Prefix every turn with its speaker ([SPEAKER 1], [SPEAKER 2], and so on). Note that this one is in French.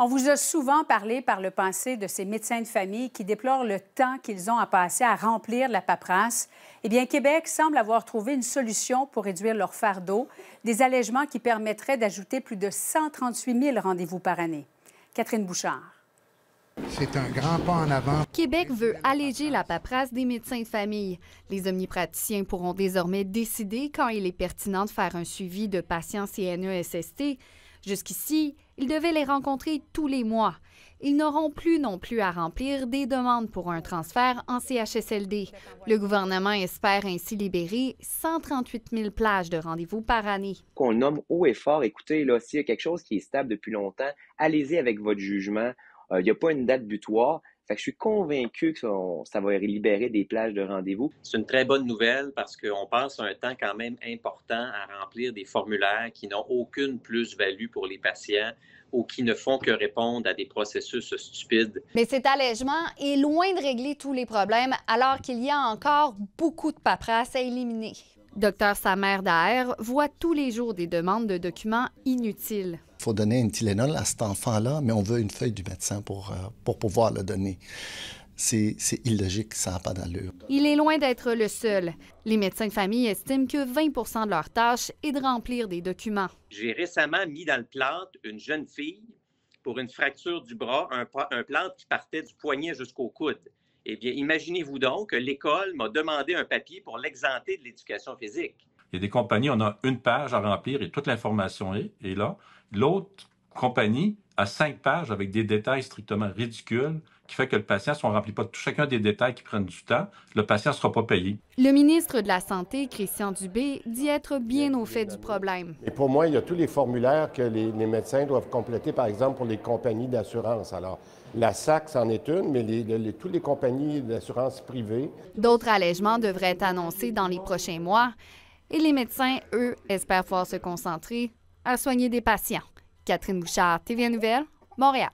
[SPEAKER 1] On vous a souvent parlé par le passé de ces médecins de famille qui déplorent le temps qu'ils ont à passer à remplir la paperasse. Eh bien, Québec semble avoir trouvé une solution pour réduire leur fardeau, des allégements qui permettraient d'ajouter plus de 138 000 rendez-vous par année. Catherine Bouchard. C'est un grand pas en avant. Québec veut alléger la paperasse des médecins de famille. Les omnipraticiens pourront désormais décider quand il est pertinent de faire un suivi de patients CNESST. Jusqu'ici, ils devaient les rencontrer tous les mois. Ils n'auront plus non plus à remplir des demandes pour un transfert en CHSLD. Le gouvernement espère ainsi libérer 138 000 plages de rendez-vous par année.
[SPEAKER 2] Qu'on nomme haut et fort, écoutez, là, s'il y a quelque chose qui est stable depuis longtemps, allez-y avec votre jugement. Euh, il n'y a pas une date butoir je suis convaincu que ça, va libérer des plages de rendez-vous. C'est une très bonne nouvelle parce qu'on passe un temps quand même important à remplir des formulaires qui n'ont aucune plus-value pour les patients ou qui ne font que répondre à des processus stupides.
[SPEAKER 1] Mais cet allègement est loin de régler tous les problèmes alors qu'il y a encore beaucoup de paperasse à éliminer. Docteur Samer Daher voit tous les jours des demandes de documents inutiles
[SPEAKER 2] faut donner une Tylenol à cet enfant-là, mais on veut une feuille du médecin pour, euh, pour pouvoir le donner. C'est illogique, ça n'a pas d'allure.
[SPEAKER 1] Il est loin d'être le seul. Les médecins de famille estiment que 20 de leur tâche est de remplir des documents.
[SPEAKER 2] J'ai récemment mis dans le plan une jeune fille pour une fracture du bras, un, plan qui partait du poignet jusqu'au coude. Eh bien, imaginez-vous donc que l'école m'a demandé un papier pour l'exenter de l'éducation physique.
[SPEAKER 3] Il y a des compagnies, on a une page à remplir et toute l'information est, là. L'autre compagnie a cinq pages avec des détails strictement ridicules qui fait que le patient, si on ne remplit pas tout chacun des détails qui prennent du temps, le patient ne sera pas payé.
[SPEAKER 1] Le ministre de la Santé, Christian Dubé, dit être bien au fait du problème.
[SPEAKER 3] Et pour moi, il y a tous les formulaires que les, médecins doivent compléter, par exemple, pour les compagnies d'assurance. Alors, la SAC, c'en est une, mais les, toutes les compagnies d'assurance privées.
[SPEAKER 1] D'autres allègements devraient être annoncés dans les prochains mois et les médecins, eux, espèrent pouvoir se concentrer à soigner des patients. Catherine Bouchard, TVA Nouvelle, Montréal.